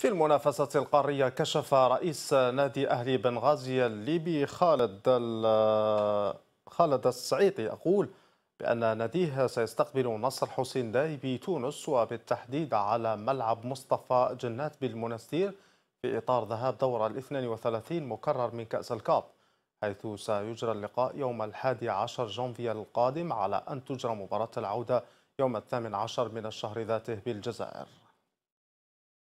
في المنافسة القارية كشف رئيس نادي أهلي بنغازي الليبي خالد خالد السعيطي يقول بأن ناديه سيستقبل نصر حسين داي بتونس وبالتحديد على ملعب مصطفى جنات بالمنستير في إطار ذهاب دور ال 32 مكرر من كأس الكاب حيث سيجرى اللقاء يوم الحادي عشر جانفي القادم على أن تجرى مباراة العودة يوم الثامن عشر من الشهر ذاته بالجزائر